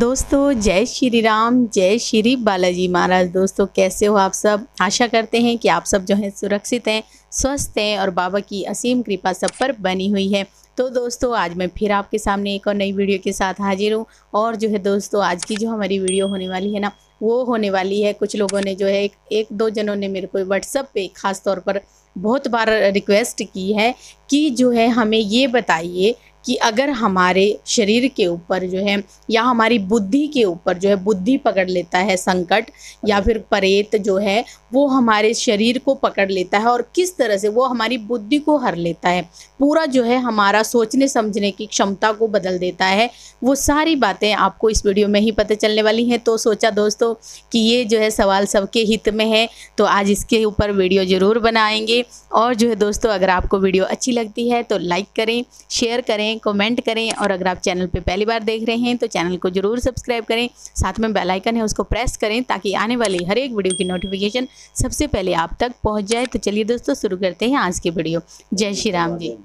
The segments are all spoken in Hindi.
दोस्तों जय श्री राम जय श्री बालाजी महाराज दोस्तों कैसे हो आप सब आशा करते हैं कि आप सब जो है सुरक्षित हैं स्वस्थ हैं और बाबा की असीम कृपा सब पर बनी हुई है तो दोस्तों आज मैं फिर आपके सामने एक और नई वीडियो के साथ हाजिर हूँ और जो है दोस्तों आज की जो हमारी वीडियो होने वाली है ना वो होने वाली है कुछ लोगों ने जो है एक, एक दो जनों ने मेरे को व्हाट्सअप पर ख़ास तौर पर बहुत बार रिक्वेस्ट की है कि जो है हमें ये बताइए कि अगर हमारे शरीर के ऊपर जो है या हमारी बुद्धि के ऊपर जो है बुद्धि पकड़ लेता है संकट या फिर प्रेत जो है वो हमारे शरीर को पकड़ लेता है और किस तरह से वो हमारी बुद्धि को हर लेता है पूरा जो है हमारा सोचने समझने की क्षमता को बदल देता है वो सारी बातें आपको इस वीडियो में ही पता चलने वाली हैं तो सोचा दोस्तों कि ये जो है सवाल सबके हित में है तो आज इसके ऊपर वीडियो ज़रूर बनाएंगे और जो है दोस्तों अगर आपको वीडियो अच्छी लगती है तो लाइक करें शेयर करें करें कमेंट करें और अगर आप चैनल पे पहली बार देख रहे हैं तो चैनल को ज़रूर सब्सक्राइब करें साथ में बेल आइकन है उसको प्रेस करें ताकि आने वाली हर एक वीडियो की नोटिफिकेशन सबसे पहले आप तक पहुंच जाए तो चलिए दोस्तों शुरू करते हैं आज की वीडियो जय श्री राम जी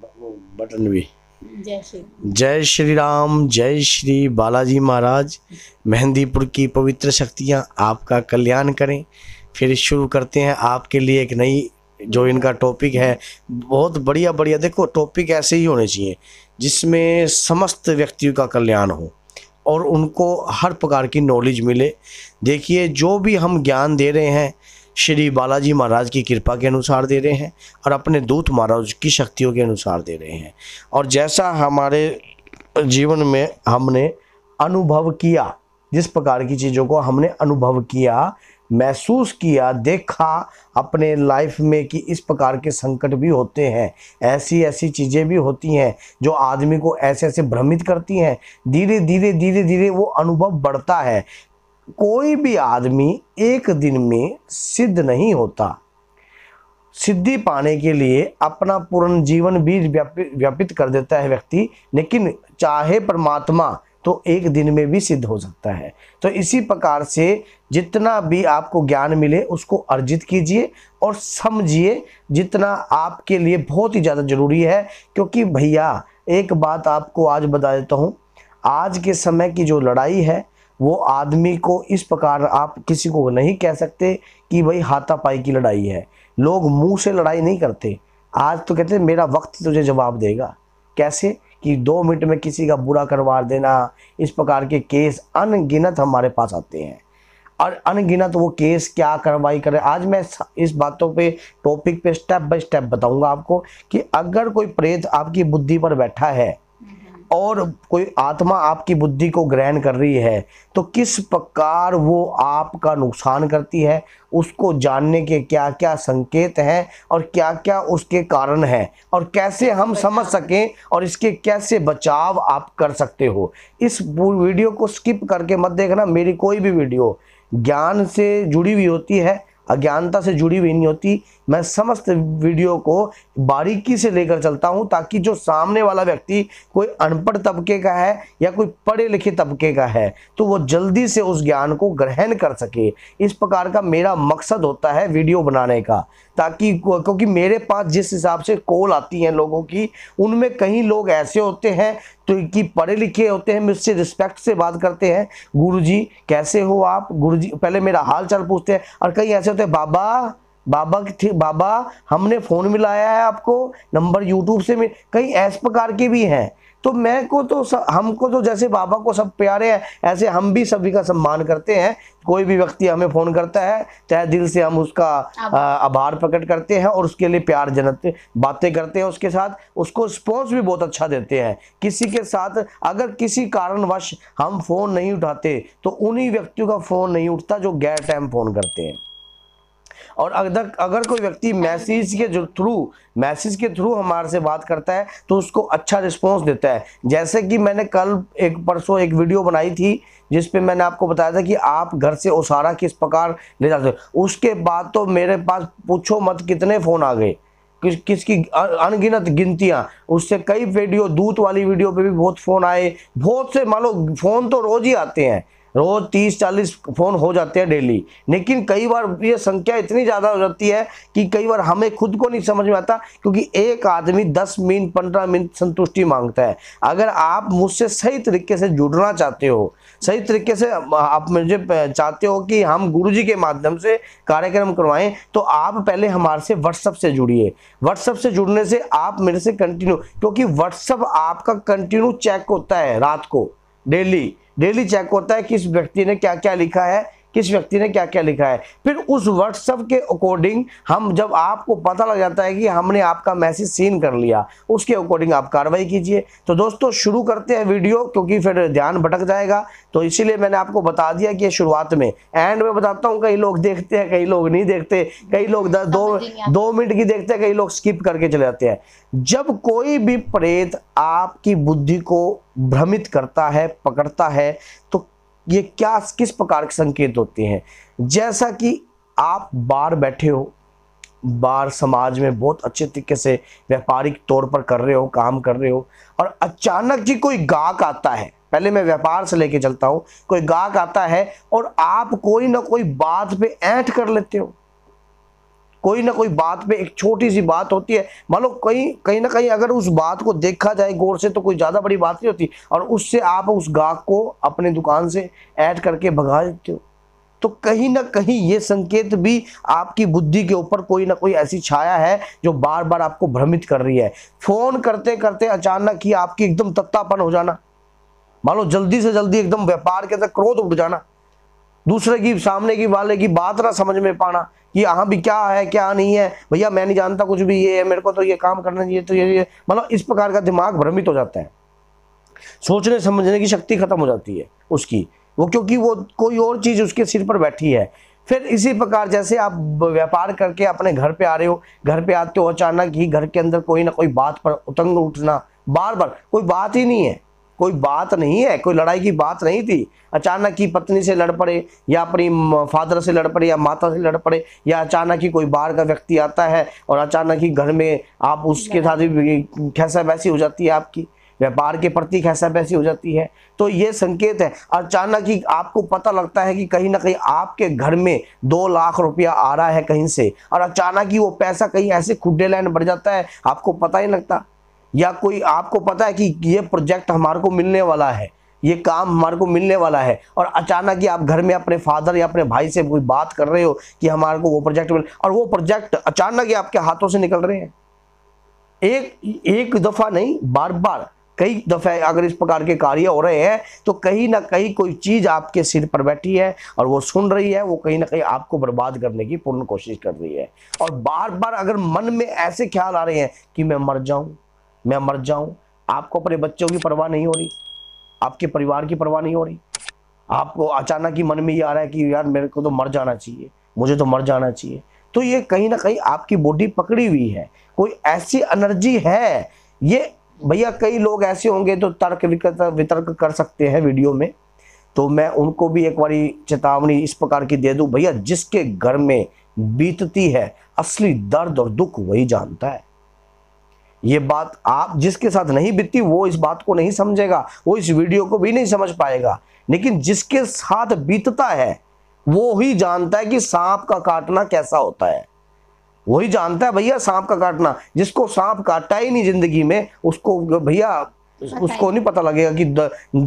बटन भी जय श्री जय श्री राम जय श्री बालाजी महाराज मेहंदीपुर की पवित्र शक्तियाँ आपका कल्याण करें फिर शुरू करते हैं आपके लिए एक नई जो इनका टॉपिक है बहुत बढ़िया बढ़िया देखो टॉपिक ऐसे ही होने चाहिए जिसमें समस्त व्यक्तियों का कल्याण हो और उनको हर प्रकार की नॉलेज मिले देखिए जो भी हम ज्ञान दे रहे हैं श्री बालाजी महाराज की कृपा के अनुसार दे रहे हैं और अपने दूत महाराज की शक्तियों के अनुसार दे रहे हैं और जैसा हमारे जीवन में हमने अनुभव किया जिस प्रकार की चीज़ों को हमने अनुभव किया महसूस किया देखा अपने लाइफ में कि इस प्रकार के संकट भी होते हैं ऐसी ऐसी चीज़ें भी होती हैं जो आदमी को ऐसे ऐसे भ्रमित करती हैं धीरे धीरे धीरे धीरे वो अनुभव बढ़ता है कोई भी आदमी एक दिन में सिद्ध नहीं होता सिद्धि पाने के लिए अपना पूर्ण जीवन भी व्यापित कर देता है व्यक्ति लेकिन चाहे परमात्मा तो एक दिन में भी सिद्ध हो सकता है तो इसी प्रकार से जितना भी आपको ज्ञान मिले उसको अर्जित कीजिए और समझिए जितना आपके लिए बहुत ही ज़्यादा ज़रूरी है क्योंकि भैया एक बात आपको आज बता देता हूँ आज के समय की जो लड़ाई है वो आदमी को इस प्रकार आप किसी को नहीं कह सकते कि भाई हाथापाई की लड़ाई है लोग मुंह से लड़ाई नहीं करते आज तो कहते मेरा वक्त तुझे जवाब देगा कैसे कि दो मिनट में किसी का बुरा करवा देना इस प्रकार के केस अनगिनत हमारे पास आते हैं और अनगिनत वो केस क्या कार्रवाई करें आज मैं इस बातों पे टॉपिक पे स्टेप बाय स्टेप बताऊंगा आपको कि अगर कोई प्रेत आपकी बुद्धि पर बैठा है और कोई आत्मा आपकी बुद्धि को ग्रहण कर रही है तो किस प्रकार वो आपका नुकसान करती है उसको जानने के क्या क्या संकेत हैं और क्या क्या उसके कारण हैं और कैसे हम समझ सकें और इसके कैसे बचाव आप कर सकते हो इस वीडियो को स्किप करके मत देखना मेरी कोई भी वीडियो ज्ञान से जुड़ी हुई होती है अज्ञानता से जुड़ी हुई नहीं होती मैं समस्त वीडियो को बारीकी से लेकर चलता हूं ताकि जो सामने वाला व्यक्ति कोई अनपढ़ तबके का है या कोई पढ़े लिखे तबके का है तो वो जल्दी से उस ज्ञान को ग्रहण कर सके इस प्रकार का मेरा मकसद होता है वीडियो बनाने का ताकि क्योंकि मेरे पास जिस हिसाब से कॉल आती हैं लोगों की उनमें कई लोग ऐसे होते हैं तो कि पढ़े लिखे होते हैं मुझसे रिस्पेक्ट से बात करते हैं गुरु कैसे हो आप गुरु पहले मेरा हाल पूछते हैं और कई ऐसे कहते बाबा बाबा की बाबा हमने फ़ोन मिलाया है आपको नंबर यूट्यूब से मिल कई ऐसे प्रकार के भी हैं तो मैं को तो हमको तो जैसे बाबा को सब प्यारे हैं ऐसे हम भी सभी का सम्मान करते हैं कोई भी व्यक्ति हमें फ़ोन करता है तय दिल से हम उसका आभार प्रकट करते हैं और उसके लिए प्यार जनक बातें करते हैं उसके साथ उसको रिस्पॉन्स भी बहुत अच्छा देते हैं किसी के साथ अगर किसी कारणवश हम फ़ोन नहीं उठाते तो उन्हीं व्यक्तियों का फ़ोन नहीं उठता जो गैर टाइम फ़ोन करते हैं और अगर अगर कोई व्यक्ति मैसेज के जो थ्रू मैसेज के थ्रू हमारे से बात करता है तो उसको अच्छा रिस्पांस देता है जैसे कि मैंने कल एक परसों एक वीडियो बनाई थी जिसपे मैंने आपको बताया था कि आप घर से ओसारा किस प्रकार ले जाते उसके बाद तो मेरे पास पूछो मत कितने फ़ोन आ गए किस किसकी अनगिनत गिनतियाँ उससे कई वीडियो दूत वाली वीडियो पे भी बहुत फ़ोन आए बहुत से मान लो फ़ोन तो रोज़ ही आते हैं रोज तीस चालीस फ़ोन हो जाते हैं डेली लेकिन कई बार ये संख्या इतनी ज़्यादा हो जाती है कि कई बार हमें खुद को नहीं समझ में आता क्योंकि एक आदमी दस मिनट पंद्रह मिनट संतुष्टि मांगता है अगर आप मुझसे सही तरीके से जुड़ना चाहते हो सही तरीके से आप मुझे चाहते हो कि हम गुरु के माध्यम से कार्यक्रम करवाए तो आप पहले हमारे से व्हाट्सअप से जुड़िए व्हाट्सअप से जुड़ने से आप मेरे से कंटिन्यू क्योंकि व्हाट्सअप आपका कंटिन्यू चेक होता है रात को डेली डेली चेक होता है कि इस व्यक्ति ने क्या क्या लिखा है किस व्यक्ति ने क्या क्या लिखा है फिर उस व्हाट्सएप के अकॉर्डिंग हम जब आपको पता लग जाता है कि हमने आपका मैसेज सीन कर लिया उसके अकॉर्डिंग आप कार्रवाई कीजिए तो दोस्तों शुरू करते हैं वीडियो क्योंकि फिर ध्यान भटक जाएगा तो इसीलिए मैंने आपको बता दिया कि शुरुआत में एंड में बताता हूँ कई लोग देखते हैं कई लोग नहीं देखते कई लोग दो दो मिनट की देखते हैं कई लोग स्किप करके चले जाते हैं जब कोई भी प्रेत आपकी बुद्धि को भ्रमित करता है पकड़ता है तो ये क्या किस प्रकार के संकेत होते हैं जैसा कि आप बार बैठे हो बार समाज में बहुत अच्छे तरीके से व्यापारिक तौर पर कर रहे हो काम कर रहे हो और अचानक जी कोई गाहक आता है पहले मैं व्यापार से लेके चलता हूं कोई गाहक आता है और आप कोई ना कोई बात पे ऐंठ कर लेते हो कोई ना कोई बात पे एक छोटी सी बात होती है मान लो कहीं कहीं ना कहीं अगर उस बात को देखा जाए गौर से तो कोई ज़्यादा बड़ी बात नहीं होती और उससे आप उस गाहक को अपने दुकान से ऐड करके भगा देते हो तो कहीं ना कहीं ये संकेत भी आपकी बुद्धि के ऊपर कोई ना कोई ऐसी छाया है जो बार बार आपको भ्रमित कर रही है फोन करते करते अचानक ही आपकी एकदम तत्तापन हो जाना मान लो जल्दी से जल्दी एकदम व्यापार के अंदर क्रोध उठ जाना दूसरे की सामने की वाले की बात ना समझ में पाना कि यहाँ भी क्या है क्या नहीं है भैया मैं नहीं जानता कुछ भी ये है मेरे को तो ये काम करना चाहिए तो ये मतलब इस प्रकार का दिमाग भ्रमित हो जाता है सोचने समझने की शक्ति खत्म हो जाती है उसकी वो क्योंकि वो कोई और चीज़ उसके सिर पर बैठी है फिर इसी प्रकार जैसे आप व्यापार करके अपने घर पे आ रहे हो घर पे आते हो अचानक ही घर के अंदर कोई ना कोई बात पर उतंग उठना बार बार कोई बात ही नहीं है कोई बात नहीं है कोई लड़ाई की बात नहीं थी अचानक ही पत्नी से लड़ पड़े या अपनी फादर से लड़ पड़े या माता से लड़ पड़े या अचानक ही कोई बाहर का व्यक्ति आता है और अचानक ही घर में आप उसके साथ खैसा वैसी हो जाती है आपकी व्यापार के प्रति कैसा वैसी हो जाती है तो ये संकेत है अचानक ही आपको पता लगता है कि कहीं ना कहीं आपके घर में दो लाख रुपया आ रहा है कहीं से और अचानक ही वो पैसा कहीं ऐसे खुडे लाइन बढ़ जाता है आपको पता ही लगता या कोई आपको पता है कि ये प्रोजेक्ट हमारे को मिलने वाला है ये काम हमारे को मिलने वाला है और अचानक ही आप घर में अपने फादर या अपने भाई से कोई बात कर रहे हो कि हमारे को वो प्रोजेक्ट मिल और वो प्रोजेक्ट अचानक ही आपके हाथों से निकल रहे हैं एक एक दफ़ा नहीं बार बार कई दफ़े अगर इस प्रकार के कार्य हो रहे हैं तो कहीं ना कहीं कोई चीज़ आपके सिर पर बैठी है और वो सुन रही है वो कहीं ना कहीं आपको बर्बाद करने की पूर्ण कोशिश कर रही है और बार बार अगर मन में ऐसे ख्याल आ रहे हैं कि मैं मर जाऊं मैं मर जाऊं आपको अपने बच्चों की परवाह नहीं हो रही आपके परिवार की परवाह नहीं हो रही आपको अचानक ही मन में ये आ रहा है कि यार मेरे को तो मर जाना चाहिए मुझे तो मर जाना चाहिए तो ये कहीं ना कहीं आपकी बॉडी पकड़ी हुई है कोई ऐसी एनर्जी है ये भैया कई लोग ऐसे होंगे तो तर्क वितर्क कर सकते हैं वीडियो में तो मैं उनको भी एक बारी चेतावनी इस प्रकार की दे दूं भैया जिसके घर में बीतती है असली दर्द और दुख वही जानता है ये बात आप जिसके साथ नहीं बीतती वो इस बात को नहीं समझेगा वो इस वीडियो को भी नहीं समझ पाएगा लेकिन जिसके साथ बीतता है वो ही जानता है कि सांप का काटना कैसा होता है वही जानता है भैया सांप का काटना जिसको सांप काटा ही नहीं जिंदगी में उसको भैया उसको नहीं पता लगेगा कि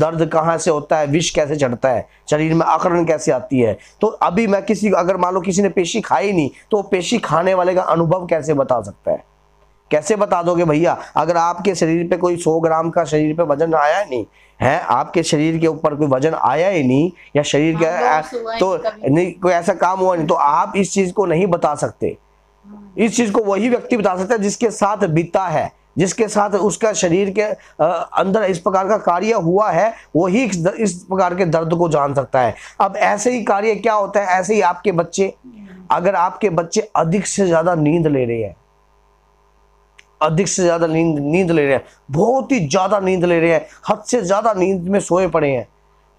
दर्द कहाँ से होता है विष कैसे चढ़ता है शरीर में आकरण कैसे आती है तो अभी मैं किसी अगर मान लो किसी ने पेशी खाई नहीं तो पेशी खाने वाले का अनुभव कैसे बता सकता है कैसे बता दोगे भैया अगर आपके शरीर पे कोई 100 ग्राम का शरीर पे वजन आया ही नहीं है आपके शरीर के ऊपर कोई वजन आया ही नहीं या शरीर के हाँ, तो नहीं कोई ऐसा काम हुआ नहीं तो आप इस चीज को नहीं बता सकते हाँ। इस चीज को वही व्यक्ति बता सकता है जिसके साथ बीता है जिसके साथ उसका शरीर के अंदर इस प्रकार का कार्य हुआ है वही इस प्रकार के दर्द को जान सकता है अब ऐसे ही कार्य क्या होता है ऐसे ही आपके बच्चे अगर आपके बच्चे अधिक से ज्यादा नींद ले रहे हैं अधिक से ज़्यादा नींद नींद ले रहे हैं बहुत ही ज़्यादा नींद ले रहे हैं हद से ज़्यादा नींद में सोए पड़े हैं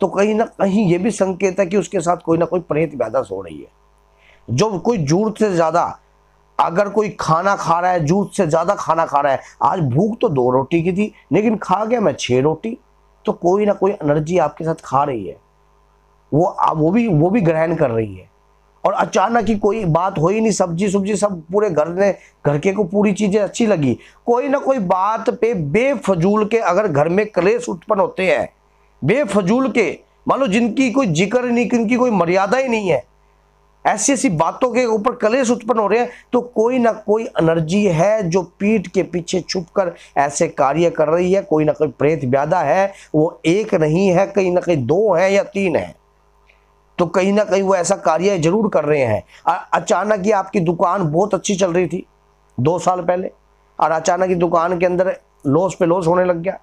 तो कहीं ना कहीं ये भी संकेत है कि उसके साथ कोई ना कोई प्रेत पैदा सो रही है जो कोई जूर से ज़्यादा अगर कोई खाना खा रहा है जूस से ज़्यादा खाना खा रहा है आज भूख तो दो रोटी की थी लेकिन खा गया मैं छः रोटी तो कोई ना कोई एनर्जी आपके साथ खा रही है वो वो भी वो भी ग्रहण कर रही है और अचानक ही कोई बात हो ही नहीं सब्जी सब्जी सब पूरे घर ने घर के को पूरी चीज़ें अच्छी लगी कोई ना कोई बात पे बेफजूल के अगर घर में क्लेश उत्पन्न होते हैं बेफजूल के मान लो जिनकी कोई जिक्र नहीं जिनकी कोई मर्यादा ही नहीं है ऐसी ऐसी बातों के ऊपर कलेश उत्पन्न हो रहे हैं तो कोई ना कोई एनर्जी है जो पीठ के पीछे छुपकर ऐसे कार्य कर रही है कोई ना कोई प्रेत ब्यादा है वो एक नहीं है कहीं ना कहीं दो है या तीन है तो कहीं ना कहीं वो ऐसा कार्य जरूर कर रहे हैं अचानक ही आपकी दुकान बहुत अच्छी चल रही थी दो साल पहले और अचानक ही दुकान के अंदर लॉस पे लॉस होने लग गया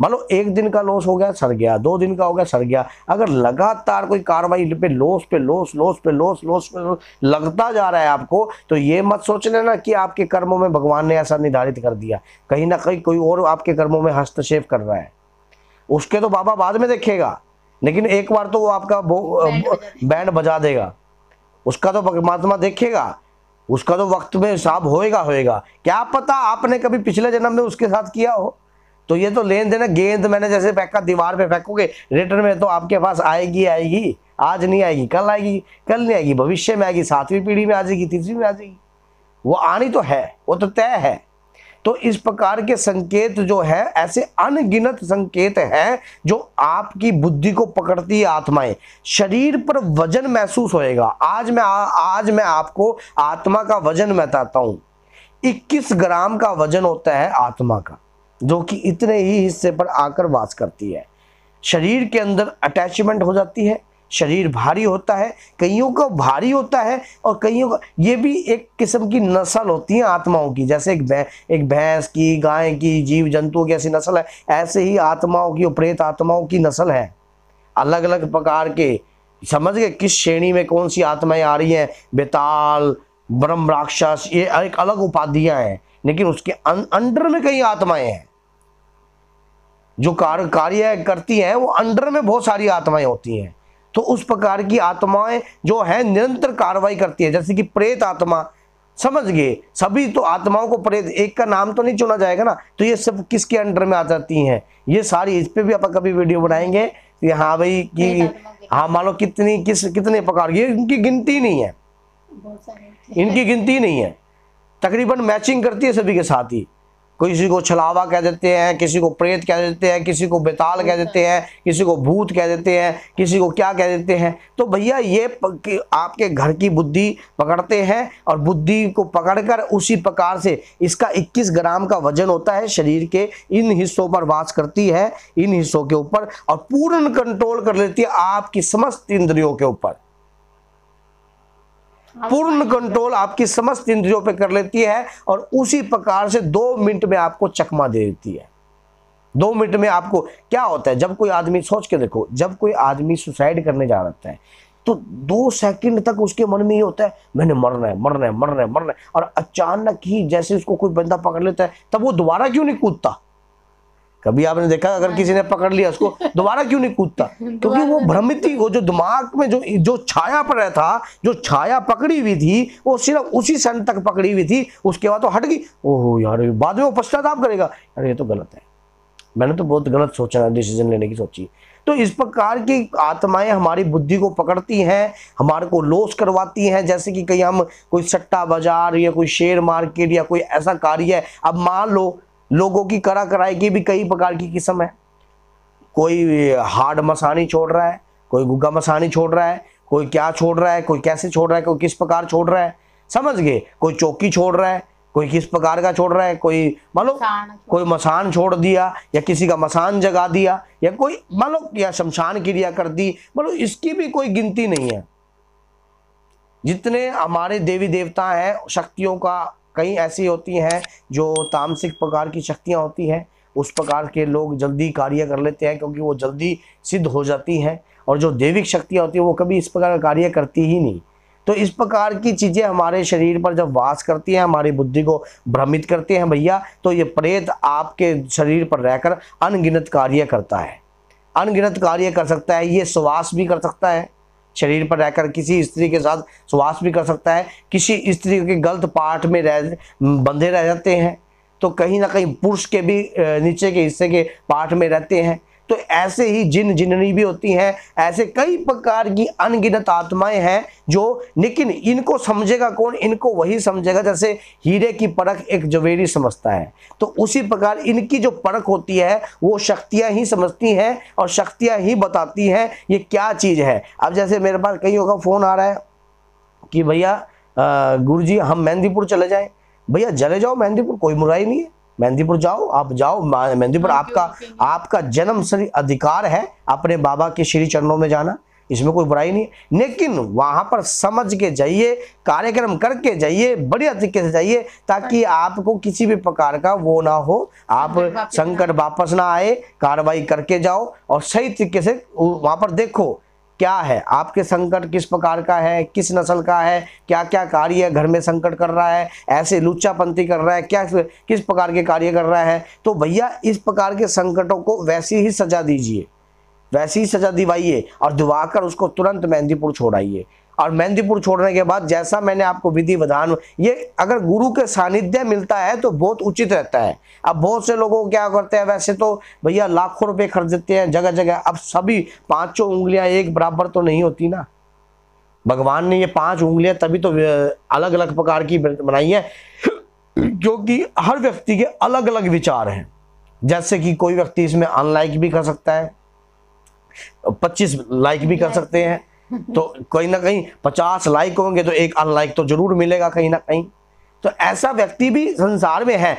मान एक दिन का लॉस हो गया सर गया दो दिन का हो गया सर गया अगर लगातार कोई कार्रवाई पे लॉस पे लॉस लॉस पे लॉस लॉस पे लॉस लगता जा रहा है आपको तो ये मत सोच लेना कि आपके कर्मों में भगवान ने ऐसा निर्धारित कर दिया कहीं ना कहीं कोई और आपके कर्मों में हस्तक्षेप कर रहा है उसके तो बाबा बाद में देखेगा लेकिन एक बार तो वो आपका बैंड बजा देगा उसका तो परमात्मा देखेगा उसका तो वक्त में हिसाब होएगा होएगा क्या पता आपने कभी पिछले जन्म में उसके साथ किया हो तो ये तो लेन देन गेंद मैंने जैसे फेंका दीवार पे फेंकोगे रिटर्न में तो आपके पास आएगी आएगी आज नहीं आएगी कल आएगी कल नहीं आएगी भविष्य में आएगी सातवीं पीढ़ी में आ जाएगी तीसरी में आ जाएगी वो आनी तो है वो तो तय है तो इस प्रकार के संकेत जो है ऐसे अनगिनत संकेत हैं जो आपकी बुद्धि को पकड़ती है आत्माएं शरीर पर वजन महसूस होएगा आज मैं आ, आज मैं आपको आत्मा का वजन बताता हूं 21 ग्राम का वजन होता है आत्मा का जो कि इतने ही हिस्से पर आकर वास करती है शरीर के अंदर अटैचमेंट हो जाती है शरीर भारी होता है कईयों का भारी होता है और कईयों का ये भी एक किस्म की नस्ल होती है आत्माओं की जैसे एक भै, एक भैंस की गाय की जीव जंतुओं की ऐसी नस्ल है ऐसे ही आत्माओं की प्रेत आत्माओं की नस्ल है अलग अलग प्रकार के समझ गए किस श्रेणी में कौन सी आत्माएं आ रही हैं बेताल ब्रह्म राक्षस ये एक अलग उपाधियां हैं लेकिन उसके अं, अंडर में कई आत्माएं हैं जो कार्य करती हैं वो अंडर में बहुत सारी आत्माएं होती हैं तो उस प्रकार की आत्माएं जो है निरंतर कार्रवाई करती है जैसे कि प्रेत आत्मा समझ गए सभी तो आत्माओं को प्रेत एक का नाम तो नहीं चुना जाएगा ना तो ये सब किसके अंडर में आ जाती हैं ये सारी इस पर भी आप कभी वीडियो बनाएंगे कि हाँ भाई कि हाँ मान लो कितनी किस कितने प्रकार ये इनकी गिनती नहीं है इनकी गिनती नहीं है तकरीबन मैचिंग करती है सभी के साथ ही किसी को छलावा कह देते हैं किसी को प्रेत कह देते हैं किसी को बेताल कह देते हैं किसी को भूत कह देते हैं किसी को क्या कह देते हैं तो भैया ये आपके घर की बुद्धि पकड़ते हैं और बुद्धि को पकड़कर उसी प्रकार से इसका 21 ग्राम का वजन होता है शरीर के इन हिस्सों पर वास करती है इन हिस्सों के ऊपर और पूर्ण कंट्रोल कर लेती है आपकी समस्त इंद्रियों के ऊपर पूर्ण कंट्रोल आपकी समस्त इंद्रियों पे कर लेती है और उसी प्रकार से दो मिनट में आपको चकमा दे देती है दो मिनट में आपको क्या होता है जब कोई आदमी सोच के देखो जब कोई आदमी सुसाइड करने जा रहा है तो दो सेकंड तक उसके मन में ये होता है मैंने मरना है मरना है मरना है मरना है और अचानक ही जैसे उसको कोई बंदा पकड़ लेता है तब वो दोबारा क्यों नहीं कूदता कभी आपने देखा अगर हाँ किसी ने पकड़ लिया उसको दोबारा क्यों नहीं कूदता क्योंकि वो भ्रमित वो जो दिमाग में जो जो छाया पड़ा था जो छाया पकड़ी हुई थी वो सिर्फ उसी क्षण तक पकड़ी हुई थी उसके बाद तो हट गई ओहो यार बाद में वो पश्चाताप करेगा यार ये तो गलत है मैंने तो बहुत गलत सोचा डिसीजन लेने की सोची तो इस प्रकार की आत्माएं हमारी बुद्धि को पकड़ती हैं हमारे को लॉस करवाती हैं जैसे कि कहीं हम कोई सट्टा बाजार या कोई शेयर मार्केट या कोई ऐसा कार्य है अब मान लो लोगों की करा कराई की भी कई प्रकार की किस्म है कोई हार्ड मसानी छोड़ रहा है कोई गुग्गा मसानी छोड़ रहा है कोई क्या छोड़ रहा है कोई कैसे छोड़ रहा है कोई किस प्रकार छोड़ रहा है समझ गए कोई चौकी छोड़ रहा है कोई किस प्रकार का छोड़ रहा है कोई मान लो कोई मसान छोड़ दिया या किसी का मसान जगा दिया या कोई मान लो या शमशान क्रिया कर दी मान लो इसकी भी कोई गिनती नहीं है जितने हमारे देवी देवता हैं शक्तियों का कई ऐसी होती हैं जो तामसिक प्रकार की शक्तियाँ होती हैं उस प्रकार के लोग जल्दी कार्य कर लेते हैं क्योंकि वो जल्दी सिद्ध हो जाती हैं और जो देविक शक्तियाँ होती हैं वो कभी इस प्रकार का कार्य करती ही नहीं तो इस प्रकार की चीज़ें हमारे शरीर पर जब वास करती हैं हमारी बुद्धि को भ्रमित करते हैं भैया तो ये प्रेत आपके शरीर पर रहकर अनगिनत कार्य करता है अनगिनत कार्य कर सकता है ये सुवास भी कर सकता है शरीर पर रहकर किसी स्त्री के साथ सुहास भी कर सकता है किसी स्त्री के गलत पार्ट में रह बंधे रह जाते हैं तो कहीं ना कहीं पुरुष के भी नीचे के हिस्से के पार्ट में रहते हैं तो ऐसे ही जिन जिननी भी होती हैं ऐसे कई प्रकार की अनगिनत आत्माएं हैं जो लेकिन इनको समझेगा कौन इनको वही समझेगा जैसे हीरे की परख एक जवेरी समझता है तो उसी प्रकार इनकी जो परख होती है वो शक्तियां ही समझती हैं और शक्तियां ही बताती हैं ये क्या चीज़ है अब जैसे मेरे पास कई का फ़ोन आ रहा है कि भैया गुरु जी हम मेहंदीपुर चले जाएँ भैया चले जाओ मेहंदीपुर कोई बुराई नहीं है मेहंदीपुर जाओ आप जाओ मेहंदीपुर हाँ, आपका आपका जन्म अधिकार है अपने बाबा के श्री चरणों में जाना इसमें कोई बुराई नहीं लेकिन वहां पर समझ के जाइए कार्यक्रम करके जाइए बढ़िया तरीके से जाइए ताकि हाँ। आपको किसी भी प्रकार का वो ना हो आप संकट वापस ना आए कार्रवाई करके जाओ और सही तरीके से वहां पर देखो क्या है आपके संकट किस प्रकार का है किस नस्ल का है क्या क्या कार्य है घर में संकट कर रहा है ऐसे लुच्चापंथी कर रहा है क्या किस प्रकार के कार्य कर रहा है तो भैया इस प्रकार के संकटों को वैसी ही सजा दीजिए वैसी ही सजा दिवाइए और दिवाकर उसको तुरंत मेहंदीपुर छोड़ाइए और मेहंदीपुर छोड़ने के बाद जैसा मैंने आपको विधि विधान ये अगर गुरु के सानिध्य मिलता है तो बहुत उचित रहता है अब बहुत से लोगों क्या करते हैं वैसे तो भैया लाखों रुपए खर्च देते हैं जगह जगह अब सभी पांचों उंगलियां एक बराबर तो नहीं होती ना भगवान ने ये पांच उंगलियां तभी तो अलग अलग प्रकार की बनाई है क्योंकि हर व्यक्ति के अलग अलग विचार हैं जैसे कि कोई व्यक्ति इसमें अनलाइक भी कर सकता है पच्चीस लाइक भी कर सकते हैं तो कहीं ना कहीं पचास लाइक होंगे तो एक अनलाइक तो जरूर मिलेगा कहीं ना कहीं तो ऐसा व्यक्ति भी संसार में है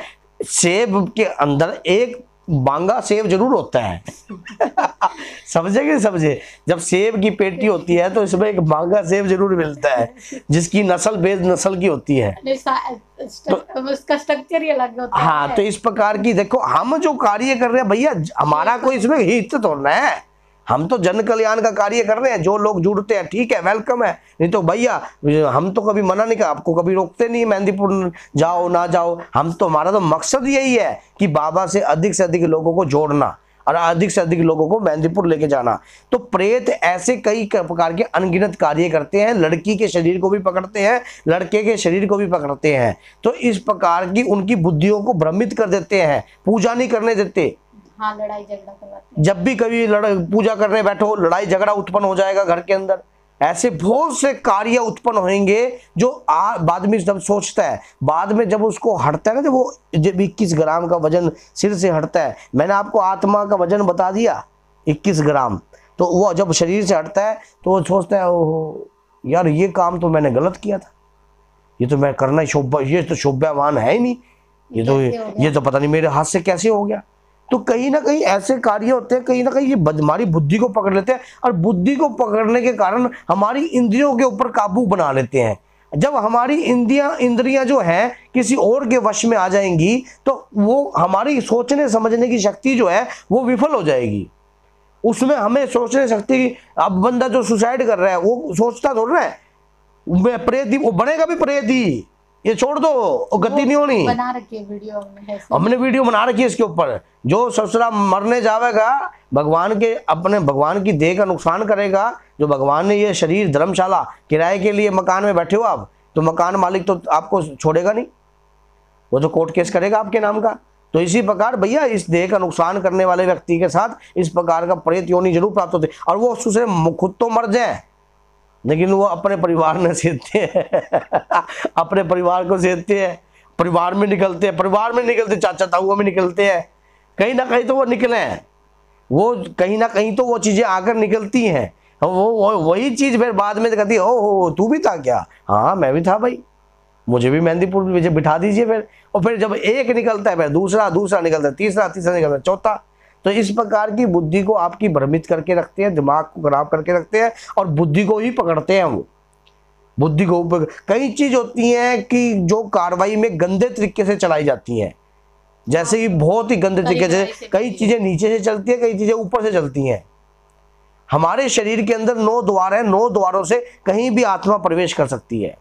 सेब के अंदर एक बांगा सेब जरूर होता है समझे कि समझे जब सेब की पेटी होती है तो इसमें एक बांगा सेब जरूर मिलता है जिसकी नस्ल बेज नस्ल की होती है तो, उसका स्ट्रक्चर ही अलग होता हाँ है। तो इस प्रकार की देखो हम जो कार्य कर रहे हैं भैया हमारा तो कोई इसमें हित होना है हम तो जन कल्याण का कार्य कर रहे हैं जो लोग जुड़ते हैं ठीक है वेलकम है नहीं तो भैया हम तो कभी मना नहीं कर आपको कभी रोकते नहीं मेहंदीपुर जाओ ना जाओ हम तो हमारा तो मकसद यही है कि बाबा से अधिक से अधिक लोगों को जोड़ना और अधिक से अधिक लोगों को मेहंदीपुर लेके जाना तो प्रेत ऐसे कई प्रकार के अनगिनत कार्य करते हैं लड़की के शरीर को भी पकड़ते हैं लड़के के शरीर को भी पकड़ते हैं तो इस प्रकार की उनकी बुद्धियों को भ्रमित कर देते हैं पूजा नहीं करने देते हाँ लड़ाई झगड़ा जब भी कभी पूजा करने बैठो लड़ाई झगड़ा उत्पन्न हो जाएगा घर के अंदर ऐसे बहुत से कार्य उत्पन्न होंगे जो आ, बाद में जब सोचता है बाद में जब उसको हटता है ना जब वो जब इक्कीस ग्राम का वजन सिर से हटता है मैंने आपको आत्मा का वजन बता दिया इक्कीस ग्राम तो वो जब शरीर से हटता है तो वो सोचता है ओहो यार ये काम तो मैंने गलत किया था ये तो मैं करना शोभा ये तो शोभावान है ही नहीं ये तो ये तो पता नहीं मेरे हाथ से कैसे हो गया तो कहीं ना कहीं ऐसे कार्य होते हैं कहीं ना कहीं ये हमारी बुद्धि को पकड़ लेते हैं और बुद्धि को पकड़ने के कारण हमारी इंद्रियों के ऊपर काबू बना लेते हैं जब हमारी इंद्रिया इंद्रियां जो है किसी और के वश में आ जाएंगी तो वो हमारी सोचने समझने की शक्ति जो है वो विफल हो जाएगी उसमें हमें सोचने शक्ति अब बंदा जो सुसाइड कर रहा है वो सोचता थोड़ा है मैं प्रेत ही वो बनेगा भी प्रेत ही ये छोड़ दो वो गति नहीं होनी बना रखी है वीडियो हमने हमने वीडियो बना रखी है इसके ऊपर जो ससुरा मरने जाएगा भगवान के अपने भगवान की देह का नुकसान करेगा जो भगवान ने ये शरीर धर्मशाला किराए के लिए मकान में बैठे हो आप तो मकान मालिक तो आपको छोड़ेगा नहीं वो तो कोर्ट केस करेगा आपके नाम का तो इसी प्रकार भैया इस देह का नुकसान करने वाले व्यक्ति के साथ इस प्रकार का प्रेत योनि जरूर प्राप्त होते और वो उससे खुद तो मर जाए लेकिन वो अपने परिवार में सीखते हैं अपने परिवार को सीधते हैं परिवार में निकलते हैं परिवार में निकलते चाचा ताऊ में निकलते हैं कहीं ना कहीं तो वो निकले हैं वो कहीं ना कहीं तो वो चीज़ें आकर निकलती हैं वो, वो वही चीज़ फिर बाद में कहती है ओ हो तू भी था क्या हाँ मैं भी था भाई मुझे भी मेहंदीपुर बिठा दीजिए फिर और फिर जब एक निकलता है फिर दूसरा दूसरा निकलता है तीसरा तीसरा निकलता है चौथा तो इस प्रकार की बुद्धि को आपकी भ्रमित करके रखते हैं दिमाग को खराब करके रखते हैं और बुद्धि को ही पकड़ते हैं वो बुद्धि को कई चीज होती है कि जो कार्रवाई में गंदे तरीके से चलाई जाती है जैसे कि बहुत ही गंदे तरीके से कई चीजें नीचे से चलती है कई चीजें ऊपर से चलती हैं हमारे शरीर के अंदर नौ द्वार है नौ द्वारों से कहीं भी आत्मा प्रवेश कर सकती है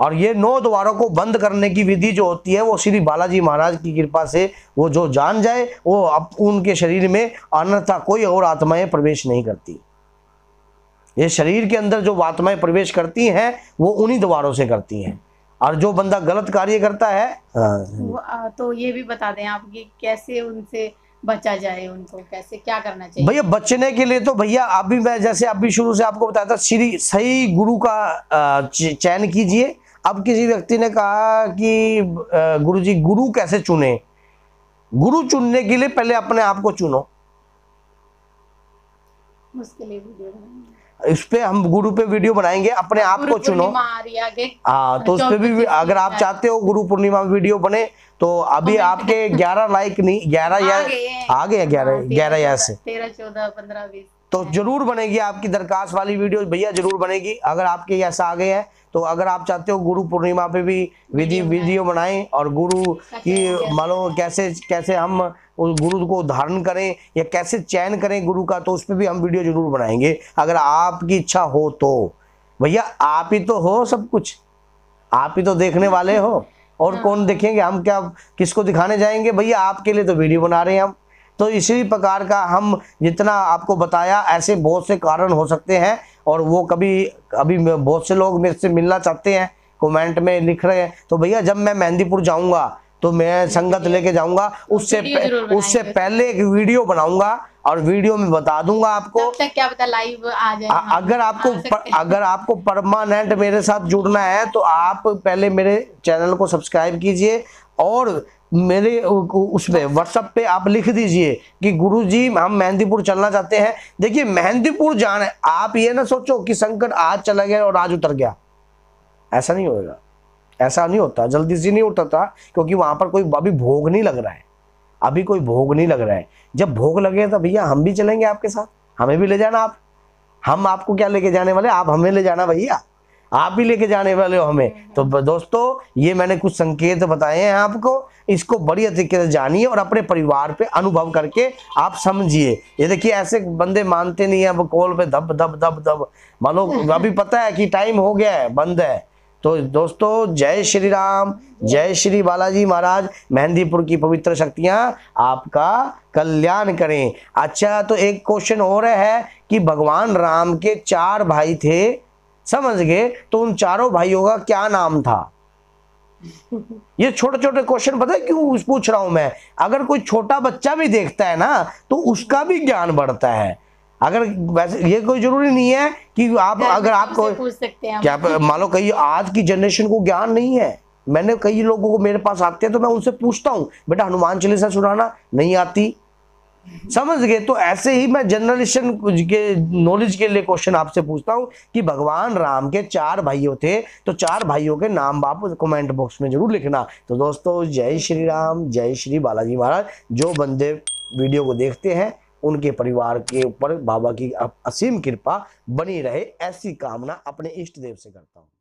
और ये नौ द्वारों को बंद करने की विधि जो होती है वो श्री बालाजी महाराज की कृपा से वो जो जान जाए वो अब उनके शरीर में अन्यथा कोई और आत्माएं प्रवेश नहीं करती ये शरीर के अंदर जो आत्माएं प्रवेश करती हैं वो उन्हीं द्वारों से करती हैं और जो बंदा गलत कार्य करता है हाँ। तो ये भी बता दें आप कि कैसे उनसे बचा जाए उनको कैसे क्या करना चाहिए भैया बचने के लिए तो भैया आप भी मैं जैसे आप भी शुरू से आपको बताया था श्री सही गुरु का चयन कीजिए अब किसी व्यक्ति ने कहा कि गुरु जी गुरु कैसे चुने गुरु चुनने के लिए पहले अपने आप को चुनो इस पे हम गुरु पे वीडियो बनाएंगे अपने आप को चुनो हाँ तो उस पर भी अगर आप चाहते हो गुरु पूर्णिमा में वीडियो बने तो अभी आपके ग्यारह लाइक नहीं ग्यारह या आ गया ग्यारह हाँ, ग्यारह या से तेरह चौदह पंद्रह बीस तो जरूर बनेगी आपकी दरखास्त वाली वीडियो भैया जरूर बनेगी अगर आपके ऐसा आ गया है तो अगर आप चाहते हो गुरु पूर्णिमा पे भी विधि वीडियो बनाएं और गुरु की मानो कैसे कैसे हम उस गुरु को धारण करें या कैसे चयन करें गुरु का तो उस पर भी हम वीडियो जरूर बनाएंगे अगर आपकी इच्छा हो तो भैया आप ही तो हो सब कुछ आप ही तो देखने वाले हो और हाँ। कौन देखेंगे हम क्या किसको दिखाने जाएंगे भैया आपके लिए तो वीडियो बना रहे हैं हम तो इसी प्रकार का हम जितना आपको बताया ऐसे बहुत से कारण हो सकते हैं और वो कभी अभी बहुत से लोग मेरे से मिलना चाहते हैं कमेंट में लिख रहे हैं तो भैया जब मैं मेहंदीपुर जाऊंगा तो मैं संगत लेके जाऊंगा तो उससे उससे पहले एक वीडियो बनाऊंगा और वीडियो में बता दूंगा आपको तक क्या पता लाइव आ जाए हाँ, अगर आपको पर, अगर आपको परमानेंट मेरे साथ जुड़ना है तो आप पहले मेरे चैनल को सब्सक्राइब कीजिए और मेरे उसमें व्हाट्सअप पे आप लिख दीजिए कि गुरुजी हम मेहंदीपुर चलना चाहते हैं देखिए मेहंदीपुर जाना आप ये ना सोचो कि संकट आज चला गया और आज उतर गया ऐसा नहीं होगा ऐसा नहीं होता जल्दी से नहीं उतरता क्योंकि वहां पर कोई अभी भोग नहीं लग रहा है अभी कोई भोग नहीं लग रहा है जब भोग लगे तो भैया हम भी चलेंगे आपके साथ हमें भी ले जाना आप हम आपको क्या लेके जाने वाले आप हमें ले जाना भैया आप ही लेके जाने वाले हो हमें तो दोस्तों ये मैंने कुछ संकेत बताए हैं आपको इसको बढ़िया तरीके से जानिए और अपने परिवार पे अनुभव करके आप समझिए ये देखिए ऐसे बंदे मानते नहीं है अब कॉल पे धब धब धब धब मानो अभी पता है कि टाइम हो गया है बंद है तो दोस्तों जय श्री राम जय श्री बालाजी महाराज मेहंदीपुर की पवित्र शक्तियां आपका कल्याण करें अच्छा तो एक क्वेश्चन और है कि भगवान राम के चार भाई थे समझ गए तो उन चारों भाइयों का क्या नाम था ये छोटे छोटे क्वेश्चन पता है क्यों पूछ रहा हूं मैं अगर कोई छोटा बच्चा भी देखता है ना तो उसका भी ज्ञान बढ़ता है अगर वैसे ये कोई जरूरी नहीं है कि आप अगर तो आपको क्या तो- मान लो कहीं आज की जनरेशन को ज्ञान नहीं है मैंने कई लोगों को मेरे पास आते हैं तो मैं उनसे पूछता हूँ बेटा हनुमान चालीसा सुनाना नहीं आती समझ गए तो ऐसे ही मैं जनरलिस्टन के नॉलेज के लिए क्वेश्चन आपसे पूछता हूँ कि भगवान राम के चार भाइयों थे तो चार भाइयों के नाम आप कमेंट बॉक्स में जरूर लिखना तो दोस्तों जय श्री राम जय श्री बालाजी महाराज जो बंदे वीडियो को देखते हैं उनके परिवार के ऊपर बाबा की असीम कृपा बनी रहे ऐसी कामना अपने इष्ट देव से करता हूँ